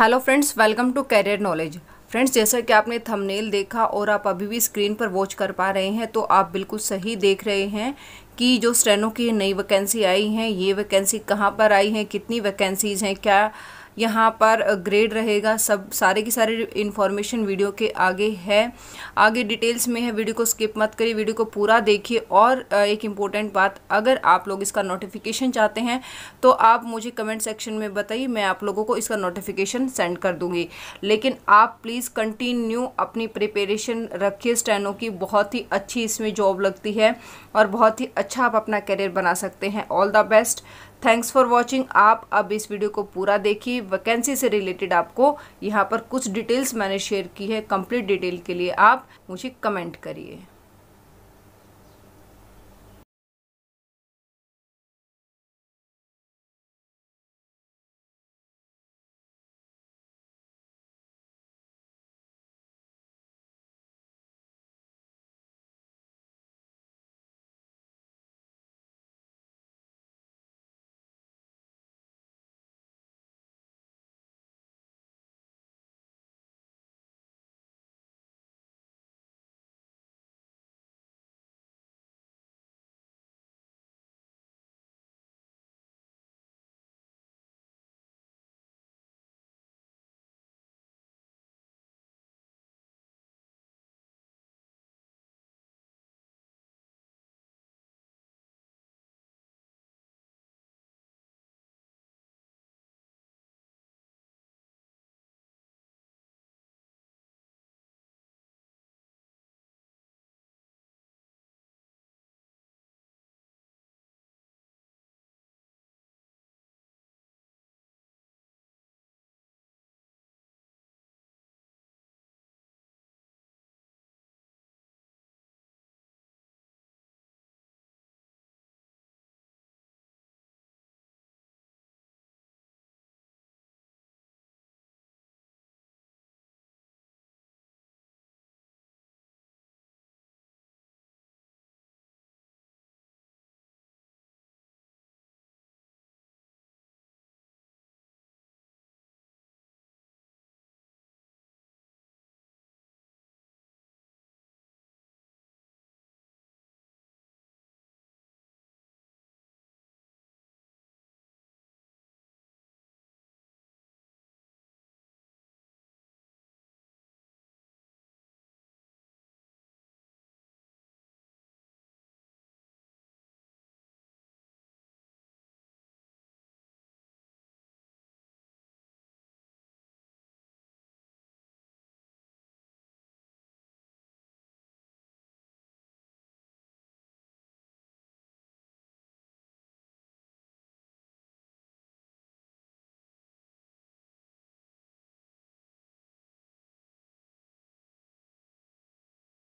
hello friends welcome to career knowledge friends जैसा कि आपने थंबनेल देखा और आप अभी भी स्क्रीन पर वॉच कर पा रहे हैं तो आप बिल्कुल सही देख रहे हैं कि जो स्ट्रेनों की नई वैकेंसी आई हैं ये वैकेंसी कहाँ पर आई हैं कितनी वैकेंसीज़ हैं क्या यहाँ पर ग्रेड रहेगा सब सारे की सारे इन्फॉर्मेशन वीडियो के आगे है आगे डिटेल्स में है वीडियो को स्किप मत करिए वीडियो को पूरा देखिए और एक इम्पोर्टेंट बात अगर आप लोग इसका नोटिफिकेशन चाहते हैं तो आप मुझे कमेंट सेक्शन में बताइए मैं आप लोगों को इसका नोटिफिकेशन सेंड कर दूँगी लेकिन आप प्लीज़ कंटिन्यू अपनी प्रिपेरेशन रखिए स्टैंडों की बहुत ही अच्छी इसमें जॉब लगती है और बहुत ही अच्छा आप अपना करियर बना सकते हैं all the best thanks for watching आप अब इस वीडियो को पूरा देखिए वैकेंसी से रिलेटेड आपको यहाँ पर कुछ डिटेल्स मैंने शेयर की है कंप्लीट डिटेल के लिए आप मुझे कमेंट करिए